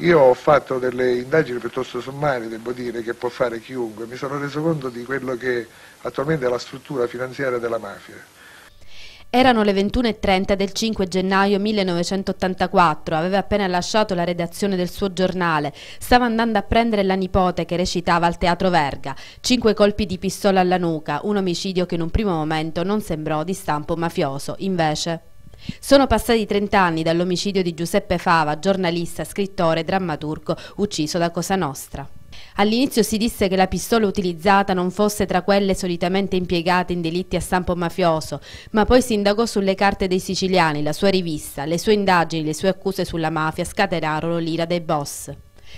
Io ho fatto delle indagini piuttosto sommarie, devo dire, che può fare chiunque. Mi sono reso conto di quello che attualmente è la struttura finanziaria della mafia. Erano le 21.30 del 5 gennaio 1984, aveva appena lasciato la redazione del suo giornale, stava andando a prendere la nipote che recitava al Teatro Verga, cinque colpi di pistola alla nuca, un omicidio che in un primo momento non sembrò di stampo mafioso, invece... Sono passati 30 anni dall'omicidio di Giuseppe Fava, giornalista, scrittore, drammaturgo, ucciso da Cosa Nostra. All'inizio si disse che la pistola utilizzata non fosse tra quelle solitamente impiegate in delitti a stampo mafioso, ma poi si indagò sulle carte dei siciliani, la sua rivista, le sue indagini, le sue accuse sulla mafia scatenarono l'ira dei boss.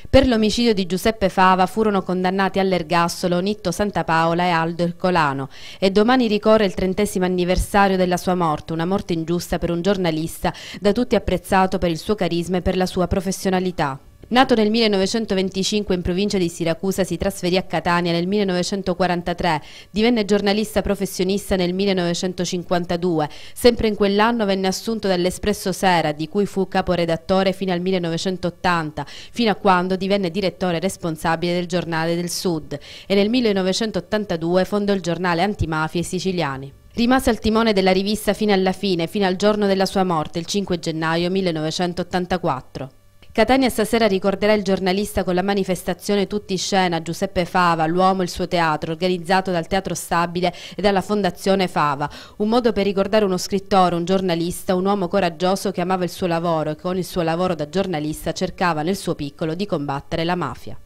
Per l'omicidio di Giuseppe Fava furono condannati all'ergassolo Nitto Santa Paola e Aldo Ercolano e domani ricorre il trentesimo anniversario della sua morte, una morte ingiusta per un giornalista da tutti apprezzato per il suo carisma e per la sua professionalità. Nato nel 1925 in provincia di Siracusa, si trasferì a Catania nel 1943, divenne giornalista professionista nel 1952. Sempre in quell'anno venne assunto dall'Espresso Sera, di cui fu caporedattore fino al 1980, fino a quando divenne direttore responsabile del giornale del Sud e nel 1982 fondò il giornale Antimafia Antimafie Siciliani. Rimase al timone della rivista fino alla fine, fino al giorno della sua morte, il 5 gennaio 1984. Catania stasera ricorderà il giornalista con la manifestazione Tutti in Scena Giuseppe Fava, l'uomo e il suo teatro, organizzato dal Teatro Stabile e dalla Fondazione Fava. Un modo per ricordare uno scrittore, un giornalista, un uomo coraggioso che amava il suo lavoro e con il suo lavoro da giornalista cercava nel suo piccolo di combattere la mafia.